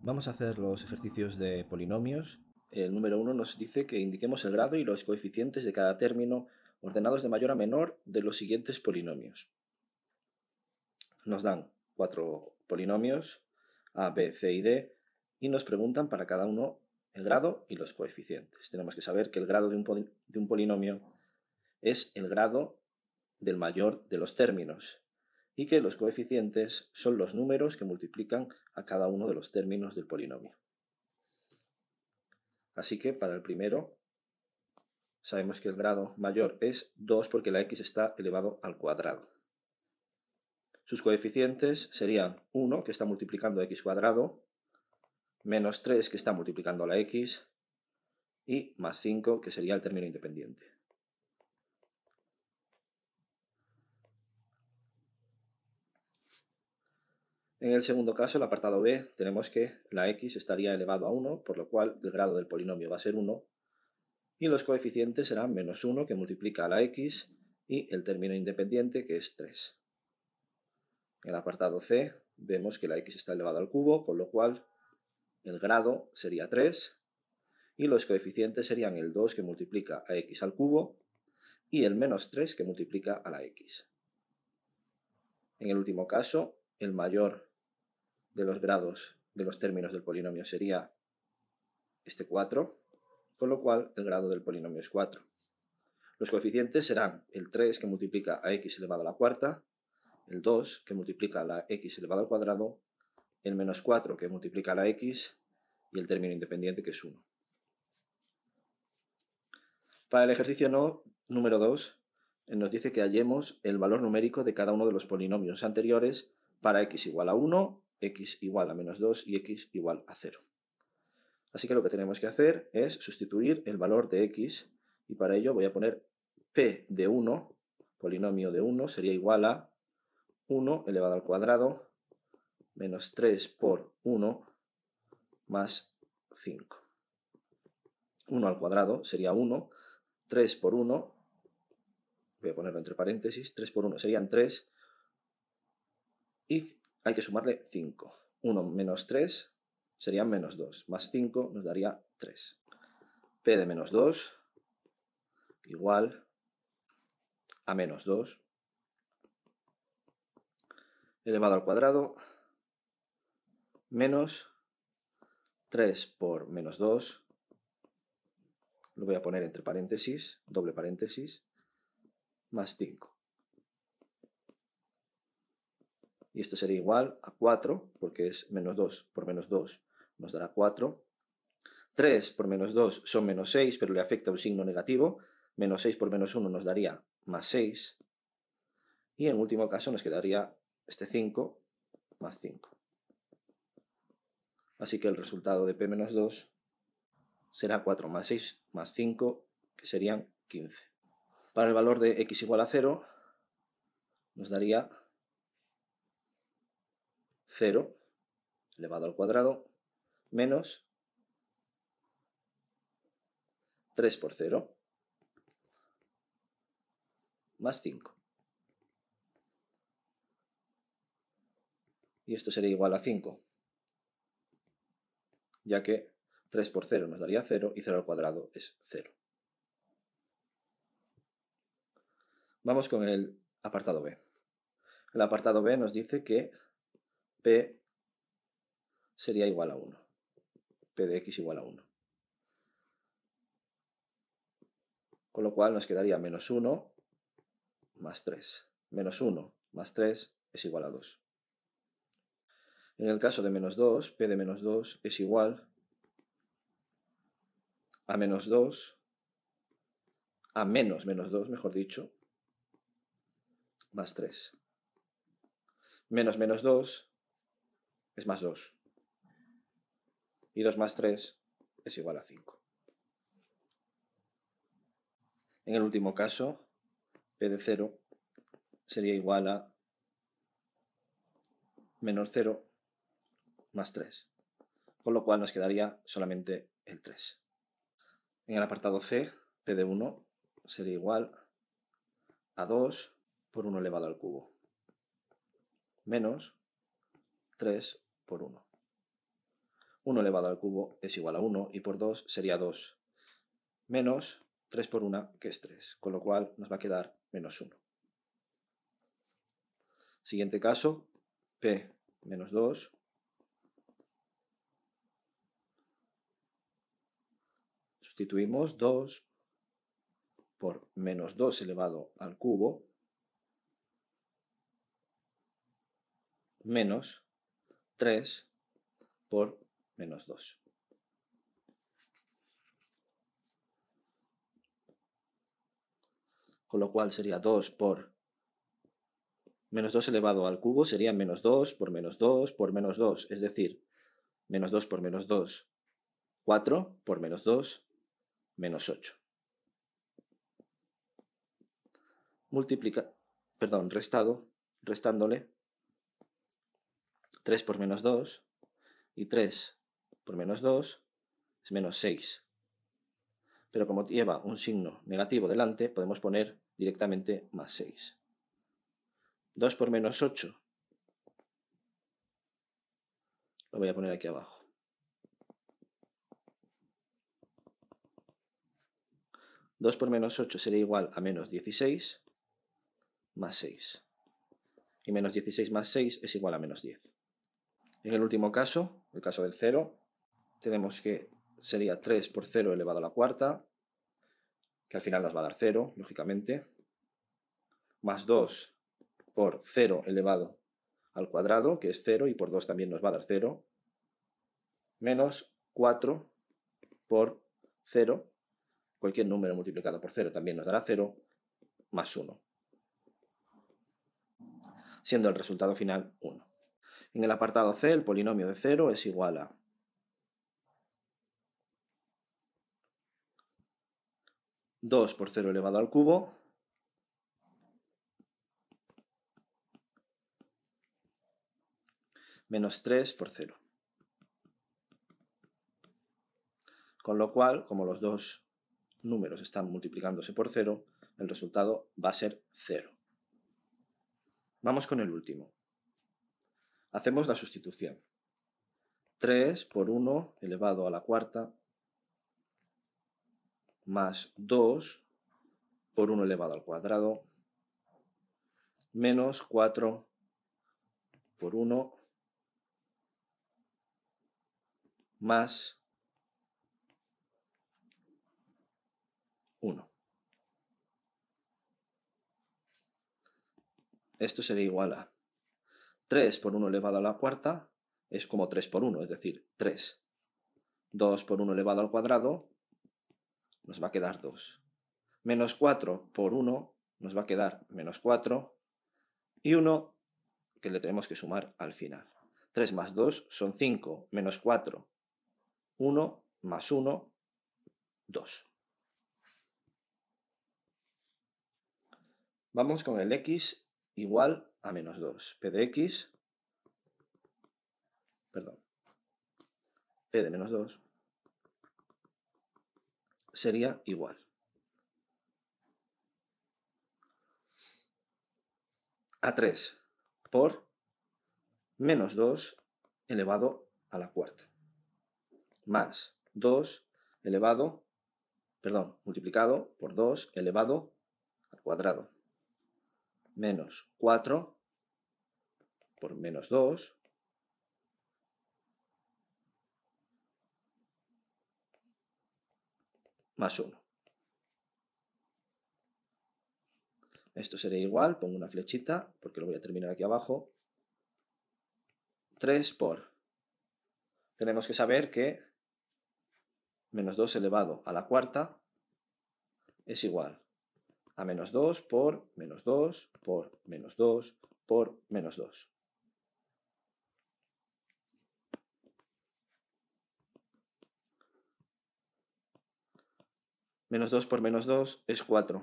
Vamos a hacer los ejercicios de polinomios. El número 1 nos dice que indiquemos el grado y los coeficientes de cada término ordenados de mayor a menor de los siguientes polinomios. Nos dan cuatro polinomios, A, B, C y D, y nos preguntan para cada uno el grado y los coeficientes. Tenemos que saber que el grado de un, de un polinomio es el grado del mayor de los términos, y que los coeficientes son los números que multiplican a cada uno de los términos del polinomio. Así que para el primero sabemos que el grado mayor es 2 porque la x está elevado al cuadrado. Sus coeficientes serían 1, que está multiplicando a x cuadrado, menos 3, que está multiplicando a la x, y más 5, que sería el término independiente. En el segundo caso, el apartado B, tenemos que la x estaría elevado a 1, por lo cual el grado del polinomio va a ser 1, y los coeficientes serán menos 1, que multiplica a la x, y el término independiente, que es 3. En el apartado C, vemos que la x está elevado al cubo, con lo cual el grado sería 3, y los coeficientes serían el 2, que multiplica a x al cubo, y el menos 3, que multiplica a la x. En el último caso, el mayor de los grados de los términos del polinomio sería este 4, con lo cual el grado del polinomio es 4. Los coeficientes serán el 3 que multiplica a x elevado a la cuarta, el 2 que multiplica a la x elevado al cuadrado, el menos 4 que multiplica a la x y el término independiente que es 1. Para el ejercicio no, número 2 nos dice que hallemos el valor numérico de cada uno de los polinomios anteriores para x igual a 1 x igual a menos 2 y x igual a 0. Así que lo que tenemos que hacer es sustituir el valor de x y para ello voy a poner p de 1, polinomio de 1, sería igual a 1 elevado al cuadrado menos 3 por 1 más 5. 1 al cuadrado sería 1, 3 por 1, voy a ponerlo entre paréntesis, 3 por 1 serían 3, y hay que sumarle 5. 1 menos 3 sería menos 2, más 5 nos daría 3. P de menos 2 igual a menos 2 elevado al cuadrado menos 3 por menos 2, lo voy a poner entre paréntesis, doble paréntesis, más 5. y esto sería igual a 4, porque es menos 2 por menos 2 nos dará 4. 3 por menos 2 son menos 6, pero le afecta un signo negativo. Menos 6 por menos 1 nos daría más 6. Y en último caso nos quedaría este 5 más 5. Así que el resultado de P menos 2 será 4 más 6 más 5, que serían 15. Para el valor de x igual a 0 nos daría 0 elevado al cuadrado menos 3 por 0 más 5. Y esto sería igual a 5, ya que 3 por 0 nos daría 0 y 0 al cuadrado es 0. Vamos con el apartado B. El apartado B nos dice que P sería igual a 1. P de x igual a 1. Con lo cual nos quedaría menos 1 más 3. Menos 1 más 3 es igual a 2. En el caso de menos 2, P de menos 2 es igual a menos 2, a menos menos 2, mejor dicho, más 3. Menos menos 2 es más 2. Y 2 más 3 es igual a 5. En el último caso, p de 0 sería igual a menos 0 más 3, con lo cual nos quedaría solamente el 3. En el apartado C, p de 1 sería igual a 2 por 1 elevado al cubo, menos 3 por 1. 1 elevado al cubo es igual a 1 y por 2 sería 2, menos 3 por 1, que es 3, con lo cual nos va a quedar menos 1. Siguiente caso, p menos 2 sustituimos 2 por menos 2 elevado al cubo menos 3 por menos 2. Con lo cual sería 2 por menos 2 elevado al cubo sería menos 2 por menos 2 por menos 2, es decir, menos 2 por menos 2, 4 por menos 2, menos 8. Multiplica, perdón, restado, restándole 3 por menos 2 y 3 por menos 2 es menos 6. Pero como lleva un signo negativo delante, podemos poner directamente más 6. 2 por menos 8 lo voy a poner aquí abajo. 2 por menos 8 sería igual a menos 16 más 6. Y menos 16 más 6 es igual a menos 10. En el último caso, el caso del 0, tenemos que sería 3 por 0 elevado a la cuarta, que al final nos va a dar 0, lógicamente, más 2 por 0 elevado al cuadrado, que es 0, y por 2 también nos va a dar 0, menos 4 por 0, cualquier número multiplicado por 0 también nos dará 0, más 1, siendo el resultado final 1. En el apartado C, el polinomio de 0 es igual a ...2 por 0 elevado al cubo... ...menos 3 por 0. Con lo cual, como los dos números están multiplicándose por 0, el resultado va a ser 0. Vamos con el último. Hacemos la sustitución. 3 por 1 elevado a la cuarta más 2 por 1 elevado al cuadrado menos 4 por 1 más 1. Esto sería igual a 3 por 1 elevado a la cuarta es como 3 por 1, es decir, 3. 2 por 1 elevado al cuadrado nos va a quedar 2. Menos 4 por 1 nos va a quedar menos 4 y 1 que le tenemos que sumar al final. 3 más 2 son 5, menos 4, 1 más 1, 2. Vamos con el x igual a menos 2. P de x, perdón, P de menos 2 sería igual a 3 por menos 2 elevado a la cuarta más 2 elevado, perdón, multiplicado por 2 elevado al cuadrado menos 4 por menos 2 más 1. Esto sería igual, pongo una flechita porque lo voy a terminar aquí abajo. 3 por... Tenemos que saber que menos 2 elevado a la cuarta es igual a menos 2 por menos 2 por menos 2 por menos 2. Menos 2 por menos 2 es 4.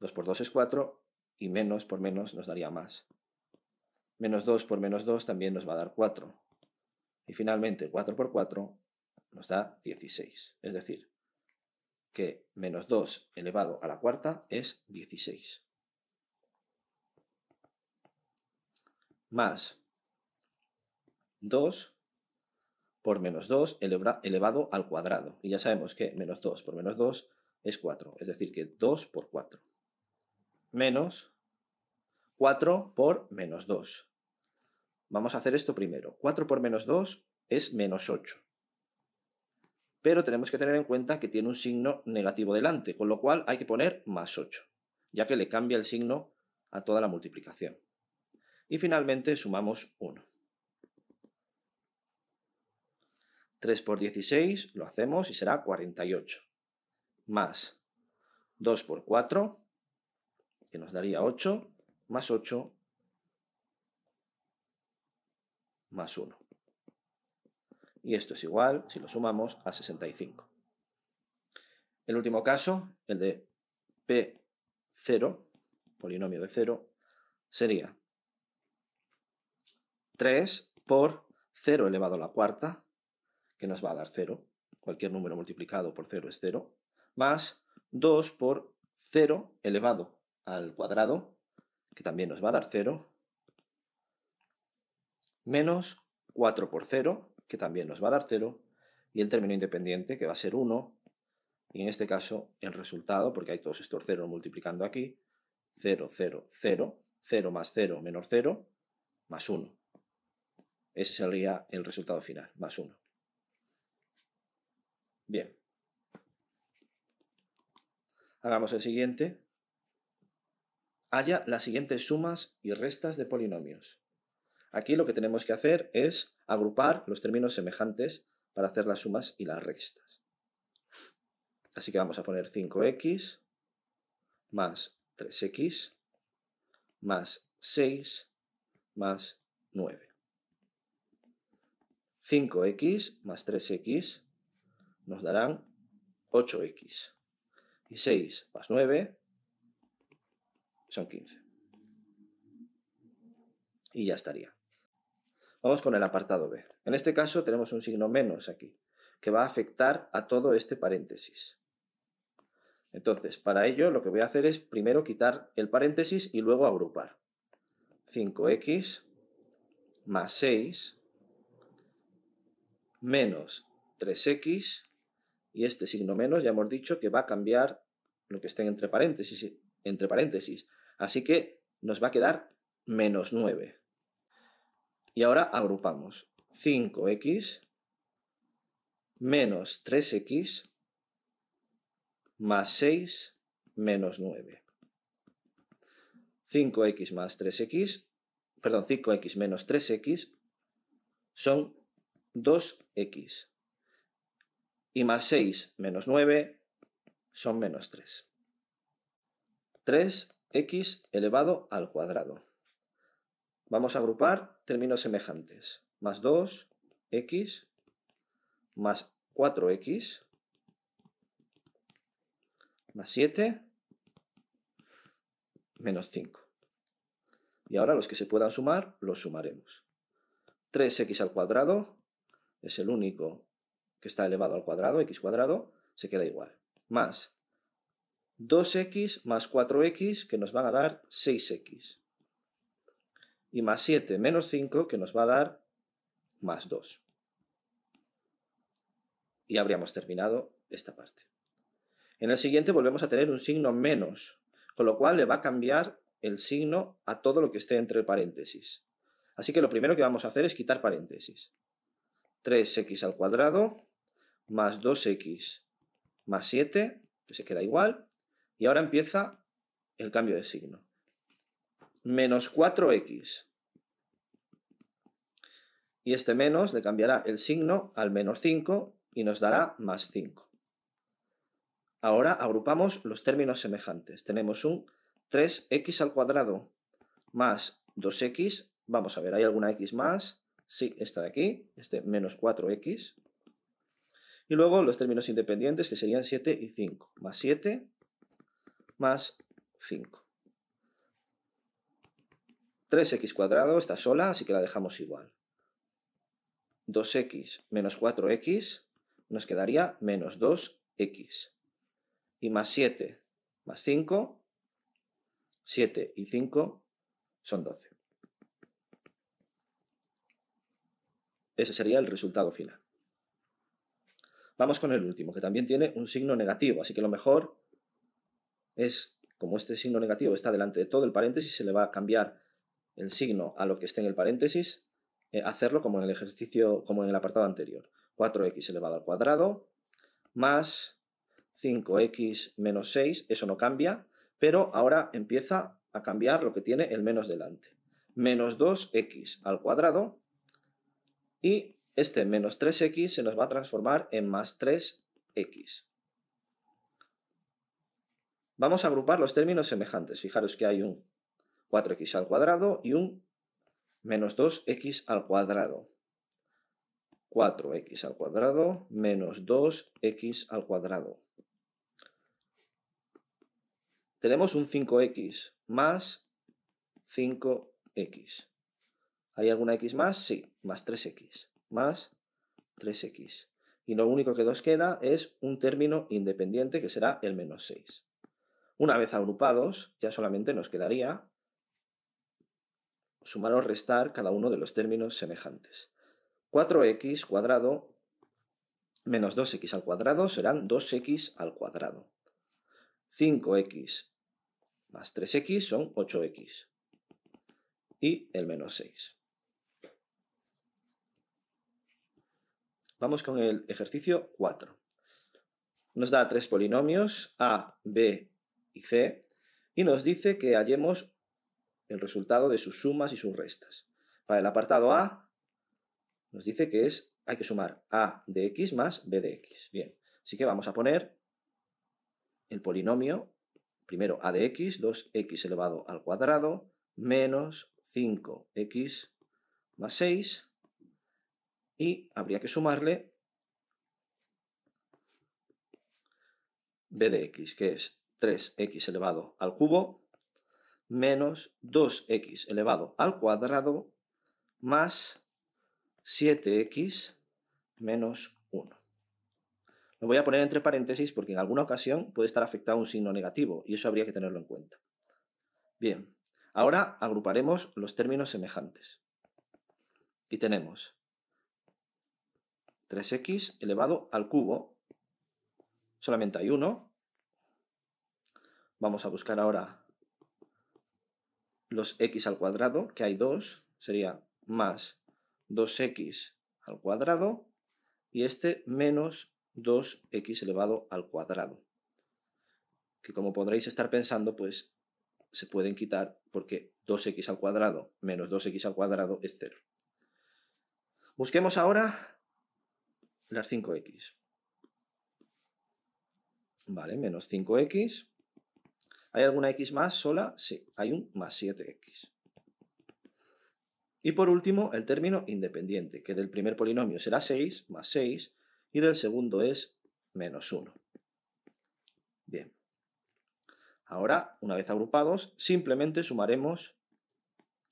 2 por 2 es 4 y menos por menos nos daría más. Menos 2 por menos 2 también nos va a dar 4. Y finalmente 4 por 4 nos da 16. Es decir, que menos 2 elevado a la cuarta es 16. Más 2 por menos 2 elevado al cuadrado. Y ya sabemos que menos 2 por menos 2 es 4. Es decir, que 2 por 4. Menos 4 por menos 2. Vamos a hacer esto primero. 4 por menos 2 es menos 8 pero tenemos que tener en cuenta que tiene un signo negativo delante, con lo cual hay que poner más 8, ya que le cambia el signo a toda la multiplicación. Y finalmente sumamos 1. 3 por 16 lo hacemos y será 48. Más 2 por 4, que nos daría 8, más 8, más 1 y esto es igual, si lo sumamos, a 65. El último caso, el de P0, polinomio de 0, sería 3 por 0 elevado a la cuarta, que nos va a dar 0, cualquier número multiplicado por 0 es 0, más 2 por 0 elevado al cuadrado, que también nos va a dar 0, menos 4 por 0, que también nos va a dar 0, y el término independiente, que va a ser 1, y en este caso el resultado, porque hay todos estos ceros multiplicando aquí, 0, 0, 0, 0 más 0 menos 0, más 1. Ese sería el resultado final, más 1. Bien. Hagamos el siguiente. Haya las siguientes sumas y restas de polinomios. Aquí lo que tenemos que hacer es agrupar los términos semejantes para hacer las sumas y las restas. Así que vamos a poner 5x más 3x más 6 más 9. 5x más 3x nos darán 8x. Y 6 más 9 son 15. Y ya estaría. Vamos con el apartado B. En este caso tenemos un signo menos aquí, que va a afectar a todo este paréntesis. Entonces, para ello lo que voy a hacer es primero quitar el paréntesis y luego agrupar. 5x más 6 menos 3x y este signo menos ya hemos dicho que va a cambiar lo que esté entre paréntesis, entre paréntesis. Así que nos va a quedar menos 9. Y ahora agrupamos 5x menos 3x más 6 menos 9. 5x más 3x, perdón, 5x menos 3x son 2x. Y más 6 menos 9 son menos 3. 3x elevado al cuadrado. Vamos a agrupar términos semejantes. Más 2x más 4x más 7 menos 5. Y ahora los que se puedan sumar, los sumaremos. 3x al cuadrado es el único que está elevado al cuadrado, x cuadrado, se queda igual. Más 2x más 4x que nos van a dar 6x y más 7 menos 5 que nos va a dar más 2. Y habríamos terminado esta parte. En el siguiente volvemos a tener un signo menos, con lo cual le va a cambiar el signo a todo lo que esté entre paréntesis. Así que lo primero que vamos a hacer es quitar paréntesis. 3x al cuadrado más 2x más 7, que se queda igual, y ahora empieza el cambio de signo menos 4x. Y este menos le cambiará el signo al menos 5 y nos dará más 5. Ahora agrupamos los términos semejantes. Tenemos un 3x al cuadrado más 2x. Vamos a ver, ¿hay alguna x más? Sí, esta de aquí, este menos 4x. Y luego los términos independientes que serían 7 y 5. Más 7 más 5. 3x cuadrado está sola, así que la dejamos igual. 2x menos 4x nos quedaría menos 2x. Y más 7 más 5, 7 y 5 son 12. Ese sería el resultado final. Vamos con el último, que también tiene un signo negativo, así que lo mejor es, como este signo negativo está delante de todo el paréntesis, se le va a cambiar el signo a lo que esté en el paréntesis, eh, hacerlo como en el ejercicio, como en el apartado anterior. 4x elevado al cuadrado más 5x menos 6, eso no cambia, pero ahora empieza a cambiar lo que tiene el menos delante. Menos 2x al cuadrado y este menos 3x se nos va a transformar en más 3x. Vamos a agrupar los términos semejantes. Fijaros que hay un 4x al cuadrado y un menos 2x al cuadrado. 4x al cuadrado menos 2x al cuadrado. Tenemos un 5x más 5x. ¿Hay alguna x más? Sí, más 3x. Más 3x. Y lo único que nos queda es un término independiente que será el menos 6. Una vez agrupados, ya solamente nos quedaría sumar o restar cada uno de los términos semejantes. 4x cuadrado menos 2x al cuadrado serán 2x al cuadrado. 5x más 3x son 8x. Y el menos 6. Vamos con el ejercicio 4. Nos da tres polinomios, a, b y c, y nos dice que hallemos el resultado de sus sumas y sus restas. Para el apartado A, nos dice que es, hay que sumar A de x más B de x. Bien, así que vamos a poner el polinomio, primero A de x, 2x elevado al cuadrado, menos 5x más 6, y habría que sumarle b de x, que es 3x elevado al cubo menos 2x elevado al cuadrado más 7x menos 1. Lo voy a poner entre paréntesis porque en alguna ocasión puede estar afectado un signo negativo y eso habría que tenerlo en cuenta. Bien, ahora agruparemos los términos semejantes. Y tenemos 3x elevado al cubo, solamente hay uno. Vamos a buscar ahora los x al cuadrado, que hay 2, sería más 2x al cuadrado y este menos 2x elevado al cuadrado. Que como podréis estar pensando, pues se pueden quitar porque 2x al cuadrado menos 2x al cuadrado es 0. Busquemos ahora las 5x. Vale, menos 5x ¿Hay alguna x más sola? Sí, hay un más 7x. Y por último, el término independiente, que del primer polinomio será 6 más 6 y del segundo es menos 1. Bien. Ahora, una vez agrupados, simplemente sumaremos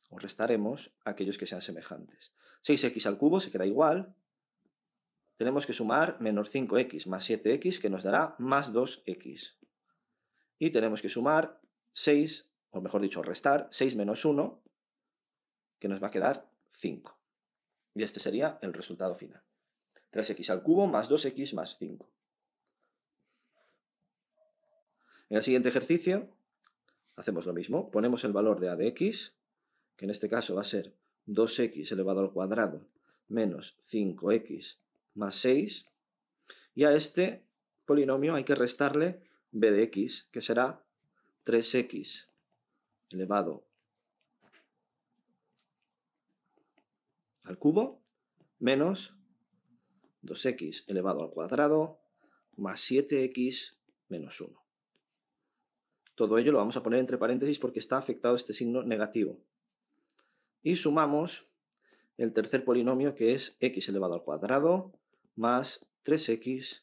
o restaremos aquellos que sean semejantes. 6x al cubo se queda igual. Tenemos que sumar menos 5x más 7x, que nos dará más 2x y tenemos que sumar 6, o mejor dicho, restar 6 menos 1, que nos va a quedar 5. Y este sería el resultado final. 3x al cubo más 2x más 5. En el siguiente ejercicio hacemos lo mismo. Ponemos el valor de a de x, que en este caso va a ser 2x elevado al cuadrado menos 5x más 6. Y a este polinomio hay que restarle b de x, que será 3x elevado al cubo menos 2x elevado al cuadrado más 7x menos 1. Todo ello lo vamos a poner entre paréntesis porque está afectado este signo negativo. Y sumamos el tercer polinomio que es x elevado al cuadrado más 3x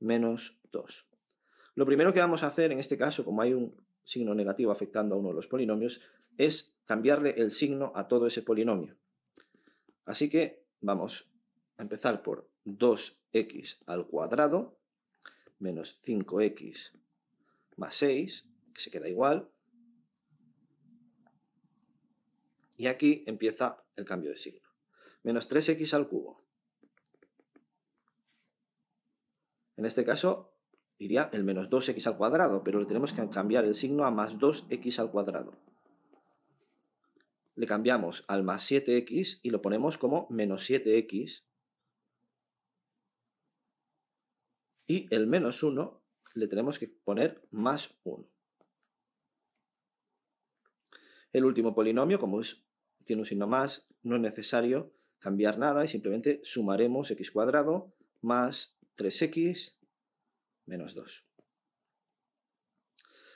menos 2. Lo primero que vamos a hacer en este caso, como hay un signo negativo afectando a uno de los polinomios, es cambiarle el signo a todo ese polinomio. Así que vamos a empezar por 2x al cuadrado menos 5x más 6, que se queda igual. Y aquí empieza el cambio de signo. Menos 3x al cubo. En este caso Iría el menos 2x al cuadrado, pero le tenemos que cambiar el signo a más 2x al cuadrado. Le cambiamos al más 7x y lo ponemos como menos 7x. Y el menos 1 le tenemos que poner más 1. El último polinomio, como es, tiene un signo más, no es necesario cambiar nada y simplemente sumaremos x cuadrado más 3x menos 2.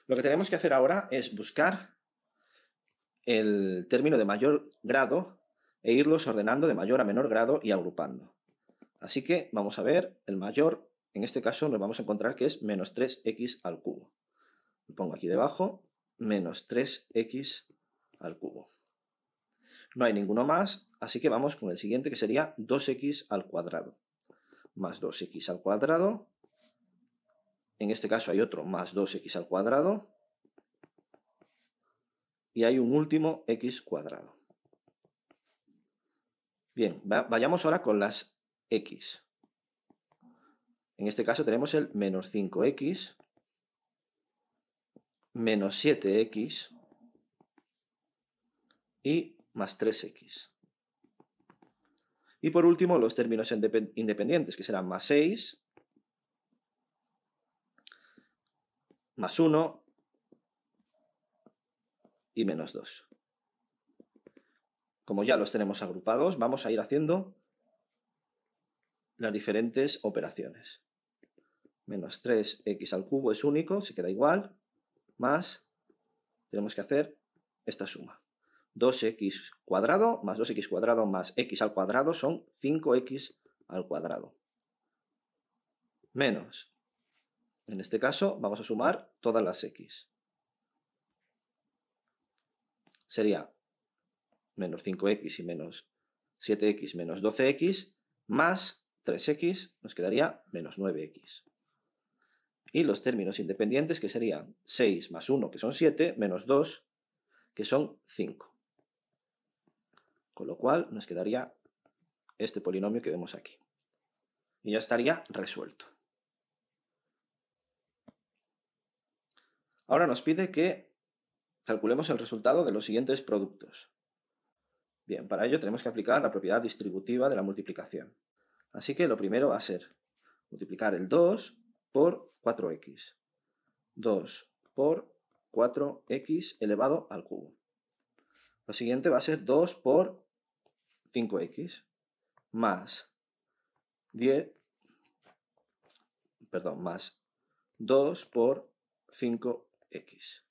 Lo que tenemos que hacer ahora es buscar el término de mayor grado e irlos ordenando de mayor a menor grado y agrupando. Así que vamos a ver el mayor, en este caso nos vamos a encontrar que es menos 3x al cubo. Lo pongo aquí debajo, menos 3x al cubo. No hay ninguno más, así que vamos con el siguiente que sería 2x al cuadrado. Más 2x al cuadrado en este caso hay otro más 2x al cuadrado, y hay un último x cuadrado. Bien, vayamos ahora con las x. En este caso tenemos el menos 5x, menos 7x y más 3x. Y por último, los términos independientes, que serán más 6 más 1 y menos 2. Como ya los tenemos agrupados, vamos a ir haciendo las diferentes operaciones. Menos 3x al cubo es único, se queda igual, más tenemos que hacer esta suma. 2x cuadrado más 2x cuadrado más x al cuadrado son 5x al cuadrado. Menos en este caso vamos a sumar todas las x. Sería menos 5x y menos 7x menos 12x más 3x nos quedaría menos 9x. Y los términos independientes que serían 6 más 1 que son 7 menos 2 que son 5. Con lo cual nos quedaría este polinomio que vemos aquí. Y ya estaría resuelto. Ahora nos pide que calculemos el resultado de los siguientes productos. Bien, para ello tenemos que aplicar la propiedad distributiva de la multiplicación. Así que lo primero va a ser multiplicar el 2 por 4x. 2 por 4x elevado al cubo. Lo siguiente va a ser 2 por 5x más 10, perdón, más 2 por 5 x x.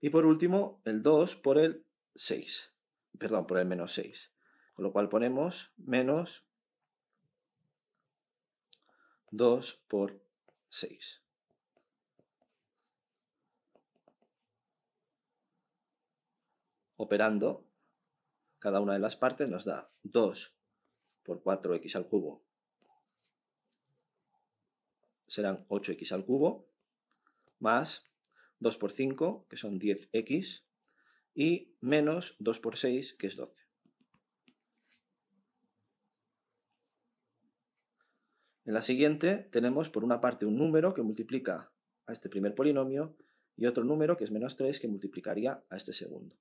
Y por último, el 2 por el 6, perdón, por el menos 6. Con lo cual ponemos menos 2 por 6. Operando cada una de las partes nos da 2 por 4x al cubo serán 8x al cubo, más 2 por 5, que son 10x, y menos 2 por 6, que es 12. En la siguiente tenemos por una parte un número que multiplica a este primer polinomio y otro número que es menos 3 que multiplicaría a este segundo.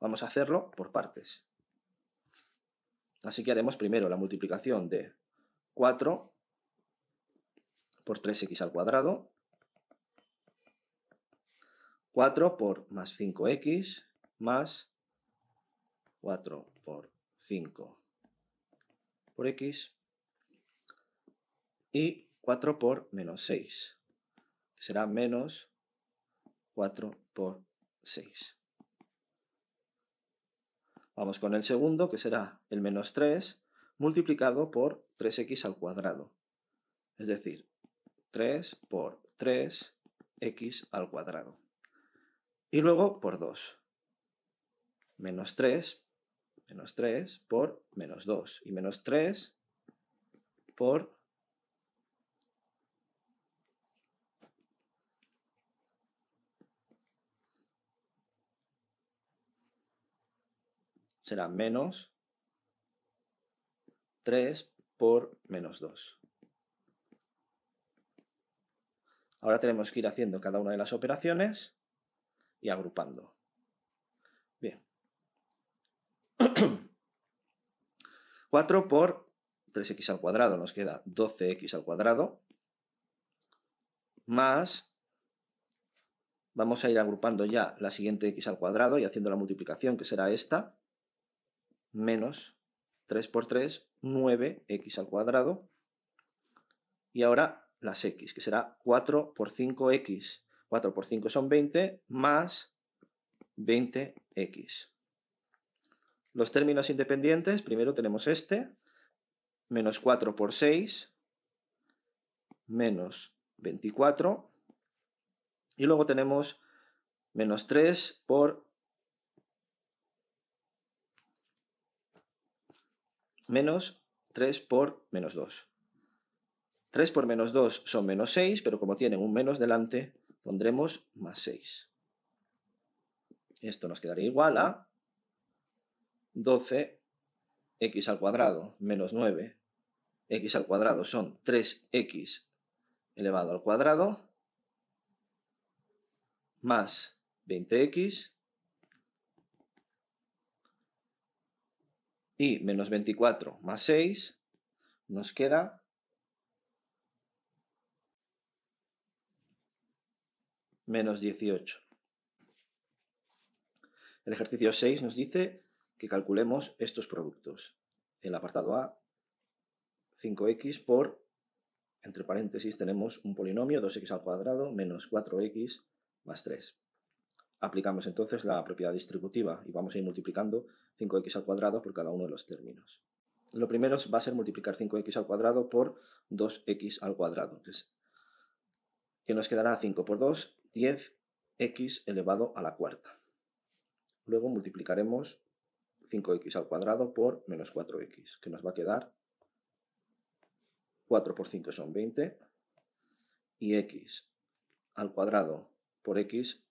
Vamos a hacerlo por partes. Así que haremos primero la multiplicación de 4 por 3x al cuadrado, 4 por más 5x más 4 por 5 por x y 4 por menos 6, que será menos 4 por 6. Vamos con el segundo, que será el menos 3 multiplicado por 3x al cuadrado, es decir, 3 por 3x al cuadrado. Y luego por 2. Menos 3, menos 3 por menos 2. Y menos 3 por será menos 3 por menos 2. Ahora tenemos que ir haciendo cada una de las operaciones y agrupando. Bien. 4 por 3x al cuadrado nos queda 12x al cuadrado más vamos a ir agrupando ya la siguiente x al cuadrado y haciendo la multiplicación que será esta menos 3 por 3 9x al cuadrado y ahora las x, que será 4 por 5x. 4 por 5 son 20 más 20x. Los términos independientes, primero tenemos este, menos 4 por 6, menos 24, y luego tenemos menos 3 por menos 3 por menos 2. 3 por menos 2 son menos 6, pero como tienen un menos delante, pondremos más 6. Esto nos quedaría igual a 12x al cuadrado menos 9. x al cuadrado son 3x elevado al cuadrado más 20x y menos 24 más 6 nos queda menos 18. El ejercicio 6 nos dice que calculemos estos productos. El apartado A, 5x por, entre paréntesis, tenemos un polinomio 2x al cuadrado menos 4x más 3. Aplicamos entonces la propiedad distributiva y vamos a ir multiplicando 5x al cuadrado por cada uno de los términos. Lo primero va a ser multiplicar 5x al cuadrado por 2x al cuadrado, que, nos quedará 5 por 2 10x elevado a la cuarta. Luego multiplicaremos 5x al cuadrado por menos 4x, que nos va a quedar 4 por 5 son 20 y x al cuadrado por x,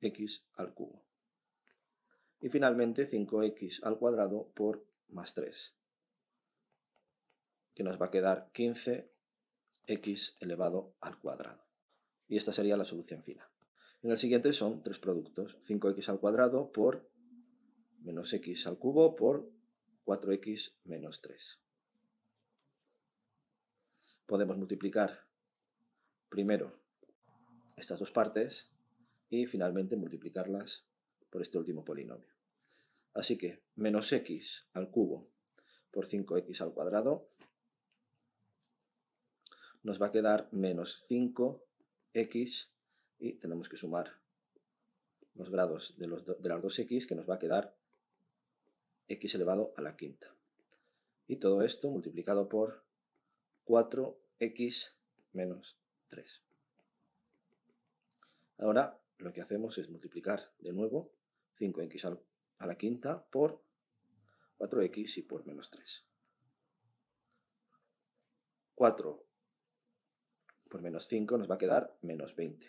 x al cubo. Y finalmente 5x al cuadrado por más 3, que nos va a quedar 15x elevado al cuadrado. Y esta sería la solución final. En el siguiente son tres productos, 5x al cuadrado por menos x al cubo por 4x menos 3. Podemos multiplicar primero estas dos partes y finalmente multiplicarlas por este último polinomio. Así que menos x al cubo por 5x al cuadrado nos va a quedar menos 5 x y tenemos que sumar los grados de, de las dos x que nos va a quedar x elevado a la quinta. Y todo esto multiplicado por 4x menos 3. Ahora lo que hacemos es multiplicar de nuevo 5x a la quinta por 4x y por menos 3. 4 por menos 5 nos va a quedar menos 20.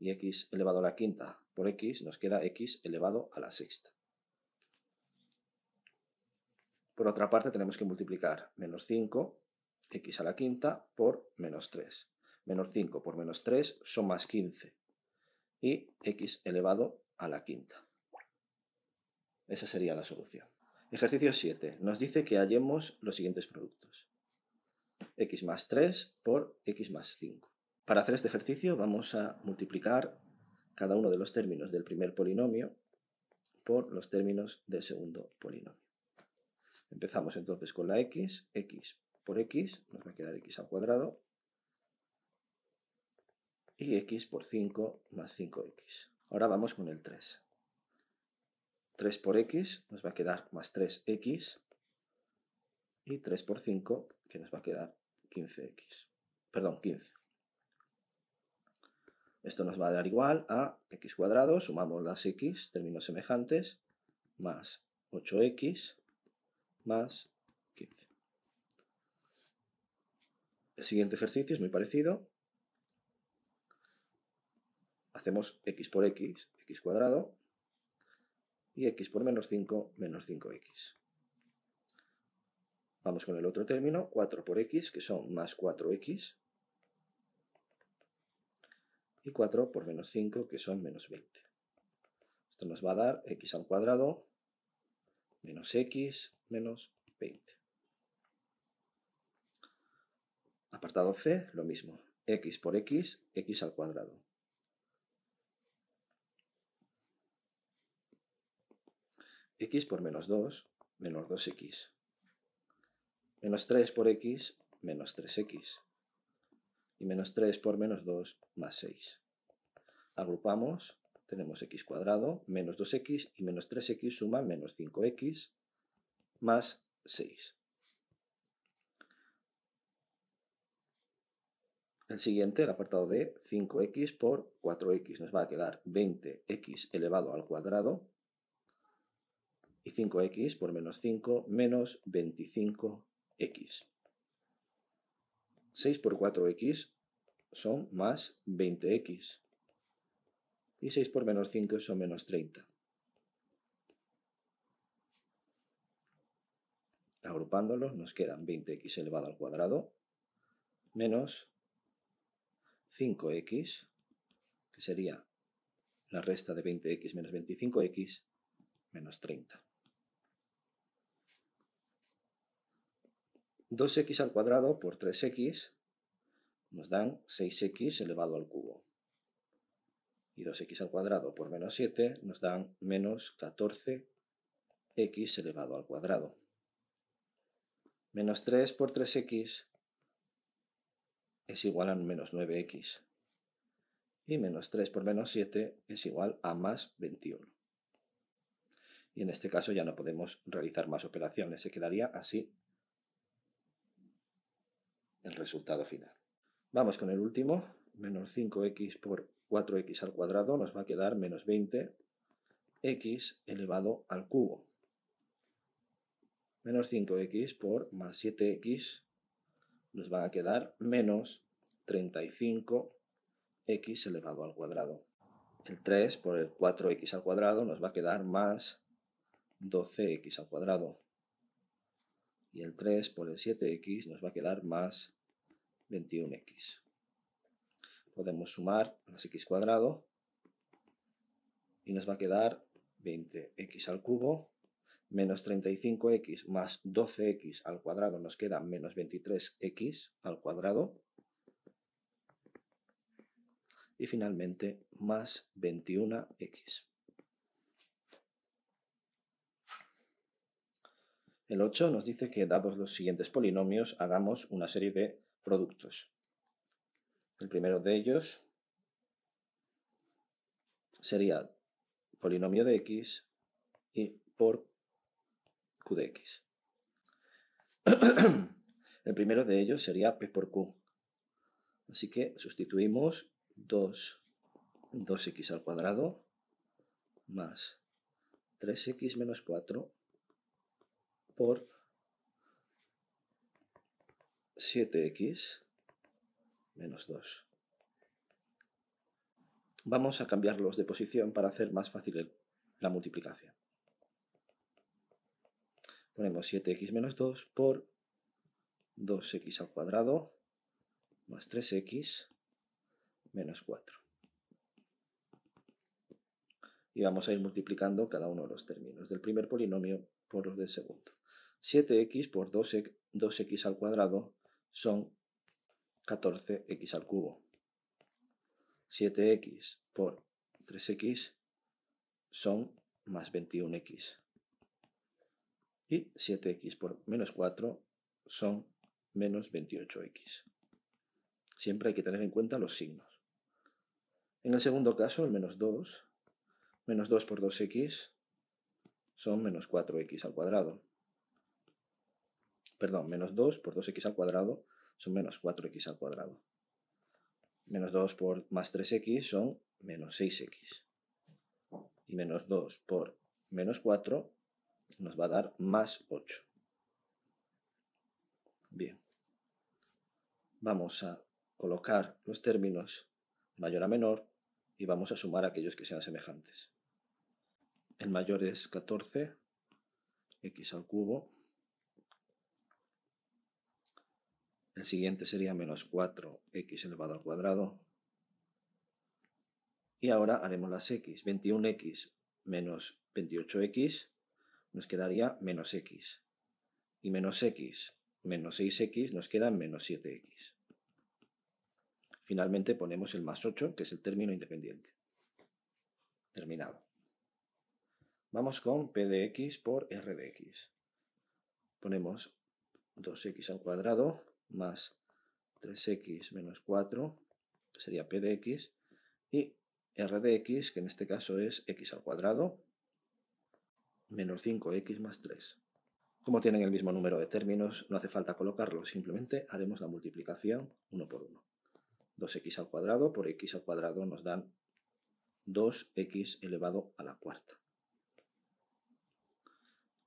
Y x elevado a la quinta por x nos queda x elevado a la sexta. Por otra parte, tenemos que multiplicar menos 5, x a la quinta, por menos 3. Menos 5 por menos 3 son más 15. Y x elevado a la quinta. Esa sería la solución. Ejercicio 7. Nos dice que hallemos los siguientes productos x más 3 por x más 5. Para hacer este ejercicio vamos a multiplicar cada uno de los términos del primer polinomio por los términos del segundo polinomio. Empezamos entonces con la x, x por x, nos va a quedar x al cuadrado, y x por 5 más 5x. Ahora vamos con el 3. 3 por x nos va a quedar más 3x, y 3 por 5, que nos va a quedar 15x. Perdón, 15. Esto nos va a dar igual a x cuadrado, sumamos las x, términos semejantes, más 8x más 15. El siguiente ejercicio es muy parecido. Hacemos x por x, x cuadrado, y x por menos 5, menos 5x. Vamos con el otro término, 4 por x, que son más 4x, y 4 por menos 5, que son menos 20. Esto nos va a dar x al cuadrado menos x menos 20. Apartado C, lo mismo. x por x, x al cuadrado. x por menos 2, menos 2x. Menos 3 por x, menos 3x. Y menos 3 por menos 2, más 6. Agrupamos, tenemos x cuadrado, menos 2x y menos 3x suma menos 5x, más 6. El siguiente, el apartado de 5x por 4x, nos va a quedar 20x elevado al cuadrado y 5x por menos 5 menos 25 x. 6 por 4x son más 20x. Y 6 por menos 5 son menos 30. Agrupándolos nos quedan 20x elevado al cuadrado menos 5x, que sería la resta de 20x menos 25x, menos 30. 2x al cuadrado por 3x nos dan 6x elevado al cubo. Y 2x al cuadrado por menos 7 nos dan menos 14x elevado al cuadrado. Menos 3 por 3x es igual a menos 9x. Y menos 3 por menos 7 es igual a más 21. Y en este caso ya no podemos realizar más operaciones, se quedaría así el resultado final. Vamos con el último, menos 5x por 4x al cuadrado nos va a quedar menos 20x elevado al cubo. Menos 5x por más 7x nos va a quedar menos 35x elevado al cuadrado. El 3 por el 4x al cuadrado nos va a quedar más 12x al cuadrado. Y el 3 por el 7x nos va a quedar más 21x. Podemos sumar más x cuadrado y nos va a quedar 20x al cubo menos 35x más 12x al cuadrado nos queda menos 23x al cuadrado. Y finalmente más 21x. El 8 nos dice que dados los siguientes polinomios hagamos una serie de productos. El primero de ellos sería polinomio de x y por q de x. El primero de ellos sería p por q. Así que sustituimos 2, 2x al cuadrado más 3x menos 4 por 7x menos 2. Vamos a cambiarlos de posición para hacer más fácil la multiplicación. Ponemos 7x menos 2 por 2x al cuadrado más 3x menos 4. Y vamos a ir multiplicando cada uno de los términos del primer polinomio por los del segundo. 7x por 2x, 2x al cuadrado son 14x al cubo. 7x por 3x son más 21x. Y 7x por menos 4 son menos 28x. Siempre hay que tener en cuenta los signos. En el segundo caso, el menos 2, menos 2 por 2x son menos 4x al cuadrado perdón, menos 2 por 2x al cuadrado son menos 4x al cuadrado. Menos 2 por más 3x son menos 6x. Y menos 2 por menos 4 nos va a dar más 8. Bien. Vamos a colocar los términos mayor a menor y vamos a sumar aquellos que sean semejantes. El mayor es 14, x al cubo, El siguiente sería menos 4x elevado al cuadrado. Y ahora haremos las x. 21x menos 28x nos quedaría menos x. Y menos x menos 6x nos queda menos 7x. Finalmente ponemos el más 8, que es el término independiente. Terminado. Vamos con p de x por r de x. Ponemos 2x al cuadrado más 3x menos 4, que sería p de x, y r de x, que en este caso es x al cuadrado, menos 5x más 3. Como tienen el mismo número de términos, no hace falta colocarlo, simplemente haremos la multiplicación uno por uno. 2x al cuadrado por x al cuadrado nos dan 2x elevado a la cuarta.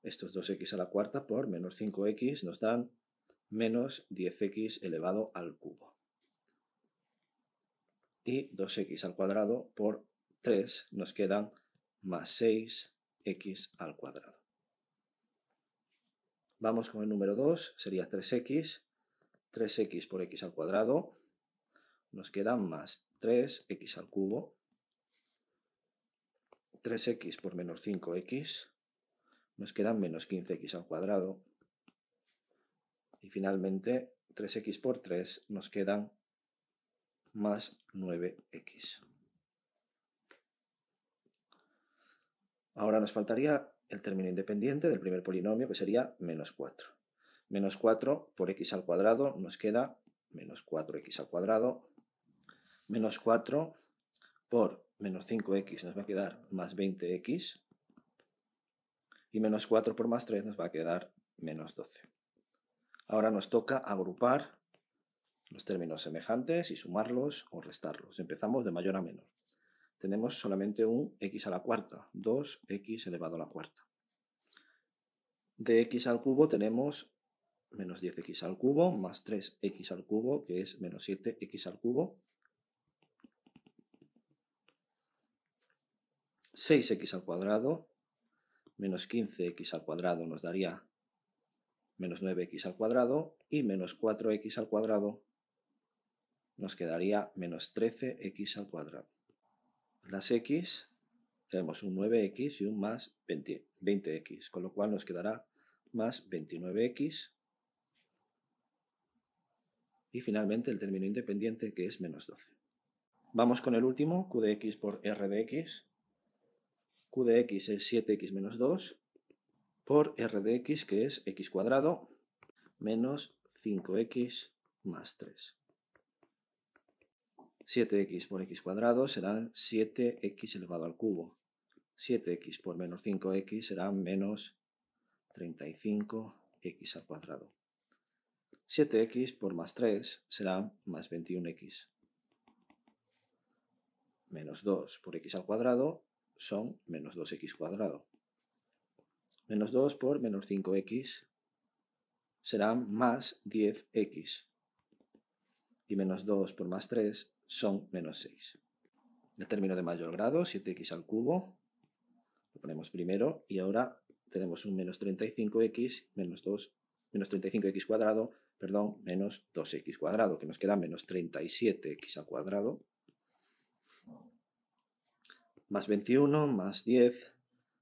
Estos 2x a la cuarta por menos 5x nos dan menos 10x elevado al cubo. Y 2x al cuadrado por 3 nos quedan más 6x al cuadrado. Vamos con el número 2, sería 3x. 3x por x al cuadrado nos quedan más 3x al cubo. 3x por menos 5x nos quedan menos 15x al cuadrado y finalmente, 3x por 3 nos quedan más 9x. Ahora nos faltaría el término independiente del primer polinomio, que sería menos 4. Menos 4 por x al cuadrado nos queda menos 4x al cuadrado. Menos 4 por menos 5x nos va a quedar más 20x. Y menos 4 por más 3 nos va a quedar menos 12. Ahora nos toca agrupar los términos semejantes y sumarlos o restarlos. Empezamos de mayor a menor. Tenemos solamente un x a la cuarta, 2x elevado a la cuarta. De x al cubo tenemos menos 10x al cubo más 3x al cubo, que es menos 7x al cubo. 6x al cuadrado menos 15x al cuadrado nos daría menos 9x al cuadrado y menos 4x al cuadrado nos quedaría menos 13x al cuadrado. Las x tenemos un 9x y un más 20, 20x, con lo cual nos quedará más 29x y finalmente el término independiente que es menos 12. Vamos con el último, q de x por r de x. q de x es 7x menos 2 por r de x, que es x cuadrado menos 5x más 3. 7x por x cuadrado será 7x elevado al cubo. 7x por menos 5x será menos 35x al cuadrado. 7x por más 3 será más 21x. Menos 2 por x al cuadrado son menos 2x cuadrado. Menos 2 por menos 5x serán más 10x. Y menos 2 por más 3 son menos 6. El término de mayor grado, 7x al cubo, lo ponemos primero y ahora tenemos un menos 35x menos 2, menos 35x cuadrado, perdón, menos 2x cuadrado, que nos queda menos 37x al cuadrado, más 21, más 10,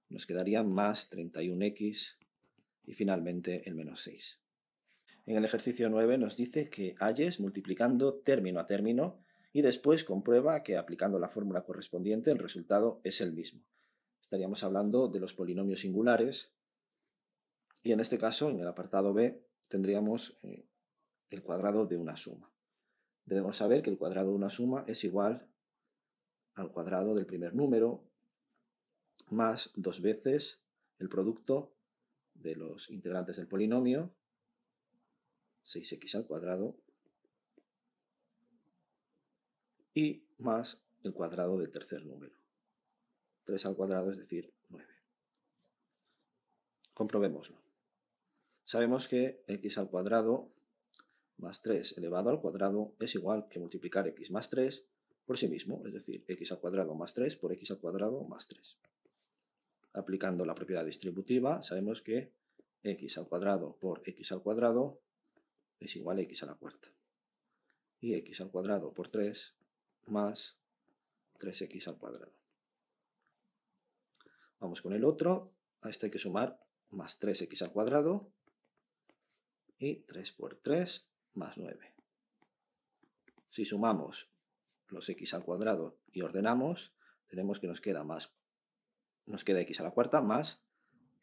nos quedaría más 31x y finalmente el menos 6. En el ejercicio 9 nos dice que halles multiplicando término a término y después comprueba que aplicando la fórmula correspondiente el resultado es el mismo. Estaríamos hablando de los polinomios singulares y en este caso, en el apartado B, tendríamos eh, el cuadrado de una suma. Debemos saber que el cuadrado de una suma es igual al cuadrado del primer número más dos veces el producto de los integrantes del polinomio 6x al cuadrado y más el cuadrado del tercer número. 3 al cuadrado, es decir, 9. Comprobémoslo. Sabemos que x al cuadrado más 3 elevado al cuadrado es igual que multiplicar x más 3 por sí mismo, es decir, x al cuadrado más 3 por x al cuadrado más 3 aplicando la propiedad distributiva, sabemos que x al cuadrado por x al cuadrado es igual a x a la cuarta. Y x al cuadrado por 3 más 3x al cuadrado. Vamos con el otro. A este hay que sumar más 3x al cuadrado. Y 3 por 3 más 9. Si sumamos los x al cuadrado y ordenamos, tenemos que nos queda más nos queda x a la cuarta más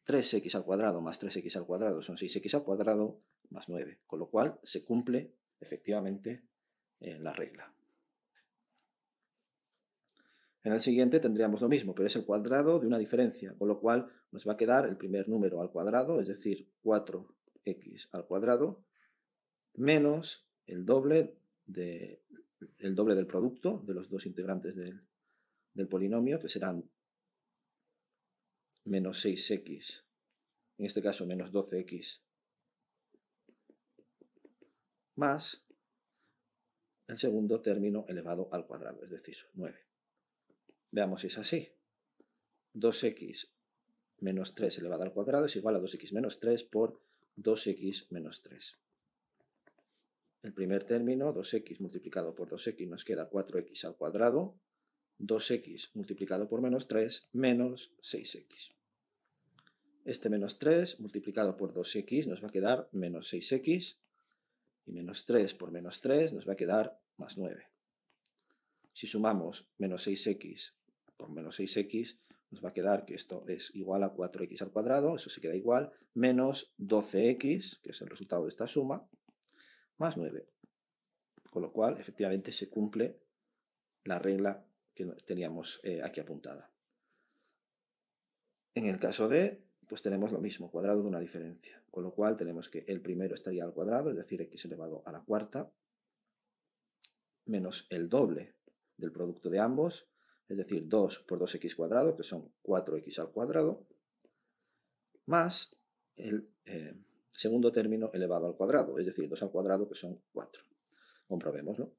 3x al cuadrado más 3x al cuadrado son 6x al cuadrado más 9, con lo cual se cumple efectivamente eh, la regla. En el siguiente tendríamos lo mismo, pero es el cuadrado de una diferencia, con lo cual nos va a quedar el primer número al cuadrado, es decir, 4x al cuadrado, menos el doble, de, el doble del producto de los dos integrantes del polinomio, que serán menos 6x, en este caso menos 12x, más el segundo término elevado al cuadrado, es decir, 9. Veamos si es así. 2x menos 3 elevado al cuadrado es igual a 2x menos 3 por 2x menos 3. El primer término, 2x multiplicado por 2x, nos queda 4x al cuadrado 2x multiplicado por menos 3 menos 6x. Este menos 3 multiplicado por 2x nos va a quedar menos 6x y menos 3 por menos 3 nos va a quedar más 9. Si sumamos menos 6x por menos 6x nos va a quedar que esto es igual a 4x al cuadrado, eso se queda igual, menos 12x, que es el resultado de esta suma, más 9. Con lo cual, efectivamente, se cumple la regla que teníamos eh, aquí apuntada. En el caso de, pues tenemos lo mismo, cuadrado de una diferencia, con lo cual tenemos que el primero estaría al cuadrado, es decir, x elevado a la cuarta, menos el doble del producto de ambos, es decir, 2 por 2x cuadrado, que son 4x al cuadrado, más el eh, segundo término elevado al cuadrado, es decir, 2 al cuadrado, que son 4. Comprobémoslo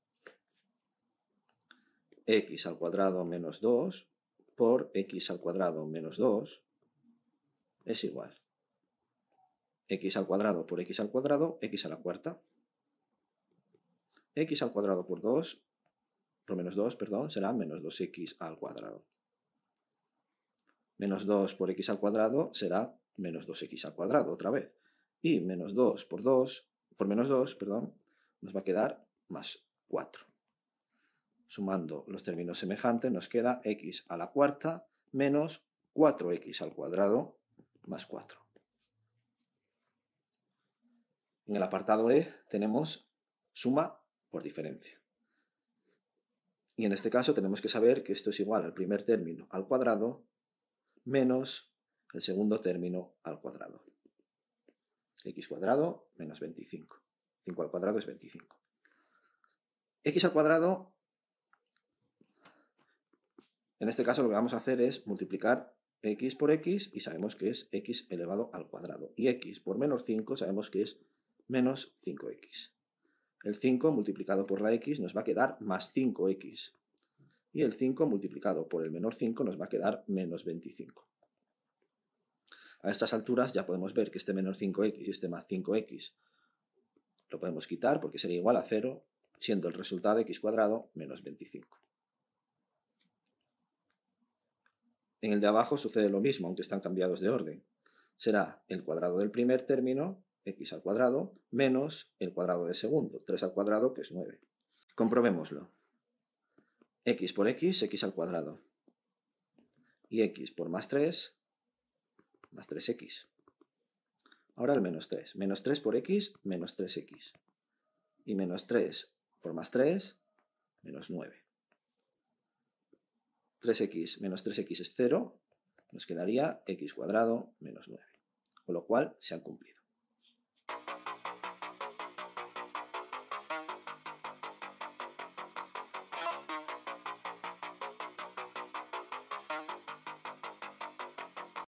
x al cuadrado menos 2 por x al cuadrado menos 2 es igual. x al cuadrado por x al cuadrado, x a la cuarta. x al cuadrado por 2, por menos 2, perdón, será menos 2x al cuadrado. Menos 2 por x al cuadrado será menos 2x al cuadrado otra vez. Y menos 2 por 2, por menos 2, perdón, nos va a quedar más 4. Sumando los términos semejantes nos queda x a la cuarta menos 4x al cuadrado más 4. En el apartado E tenemos suma por diferencia. Y en este caso tenemos que saber que esto es igual al primer término al cuadrado menos el segundo término al cuadrado. x cuadrado menos 25. 5 al cuadrado es 25. x al cuadrado en este caso lo que vamos a hacer es multiplicar x por x y sabemos que es x elevado al cuadrado. Y x por menos 5 sabemos que es menos 5x. El 5 multiplicado por la x nos va a quedar más 5x. Y el 5 multiplicado por el menor 5 nos va a quedar menos 25. A estas alturas ya podemos ver que este menos 5x y este más 5x lo podemos quitar porque sería igual a 0, siendo el resultado x cuadrado menos 25. En el de abajo sucede lo mismo, aunque están cambiados de orden. Será el cuadrado del primer término, x al cuadrado, menos el cuadrado del segundo, 3 al cuadrado, que es 9. Comprobémoslo. x por x, x al cuadrado. Y x por más 3, más 3x. Ahora el menos 3. Menos 3 por x, menos 3x. Y menos 3 por más 3, menos 9. 3x menos 3x es 0, nos quedaría x cuadrado menos 9, con lo cual se han cumplido.